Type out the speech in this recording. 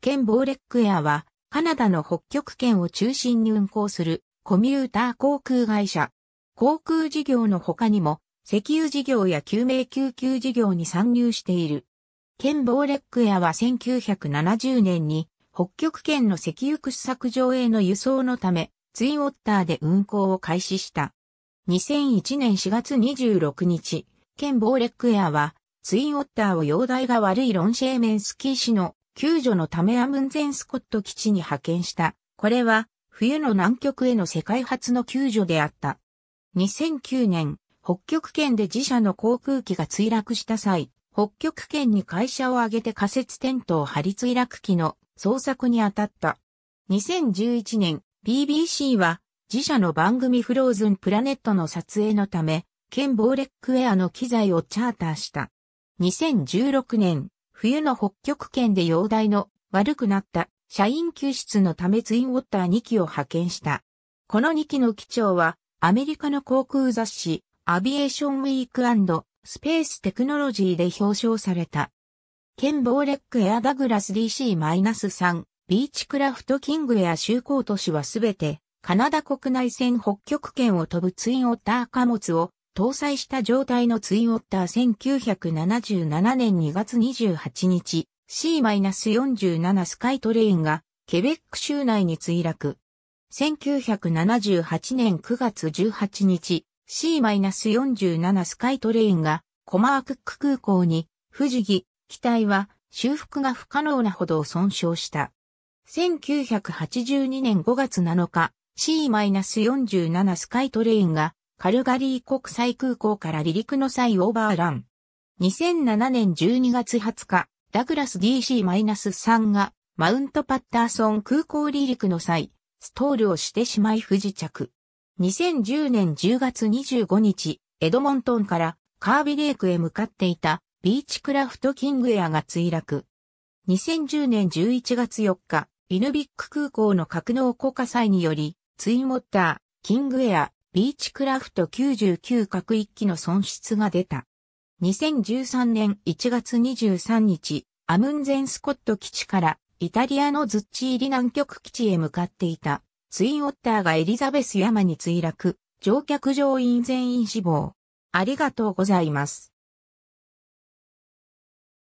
県ボーレックエアは、カナダの北極圏を中心に運航するコミューター航空会社。航空事業の他にも、石油事業や救命救急事業に参入している。県ボーレックエアは1970年に北極圏の石油掘削場への輸送のため、ツインウォッターで運航を開始した。2001年4月26日、県ボーレックエアは、ツインウォッターを容体が悪いロンシェーメンスキー氏の救助のためアムンゼンスコット基地に派遣した。これは、冬の南極への世界初の救助であった。2009年、北極圏で自社の航空機が墜落した際、北極圏に会社を挙げて仮設テントを張り墜落機の捜索に当たった。2011年、BBC は自社の番組フローズンプラネットの撮影のため、県ボーレックウェアの機材をチャーターした。2016年、冬の北極圏で容体の悪くなった社員救出のためツインウォッター2機を派遣した。この2機の機長はアメリカの航空雑誌アビエーションウィークスペーステクノロジーで表彰された。ケン・ボーレック・エア・ダグラス DC-3 ビーチクラフト・キングエア就航都市はすべてカナダ国内線北極圏を飛ぶツインオッター貨物を搭載した状態のツインオッター1977年2月28日、C-47 スカイトレインがケベック州内に墜落。1978年9月18日、C-47 スカイトレインがコマークック空港に、士木、機体は修復が不可能なほど損傷した。1982年5月7日、C-47 スカイトレインがカルガリー国際空港から離陸の際オーバーラン。2007年12月20日、ダグラス DC-3 がマウントパッターソン空港離陸の際、ストールをしてしまい不時着。2010年10月25日、エドモントンからカービレークへ向かっていたビーチクラフトキングエアが墜落。2010年11月4日、イヌビック空港の格納降下際により、ツインモッター、キングエア、ビーチクラフト99核1機の損失が出た。2013年1月23日、アムンゼンスコット基地からイタリアのズッチーリ南極基地へ向かっていたツインオッターがエリザベス山に墜落、乗客乗員全員死亡。ありがとうございます。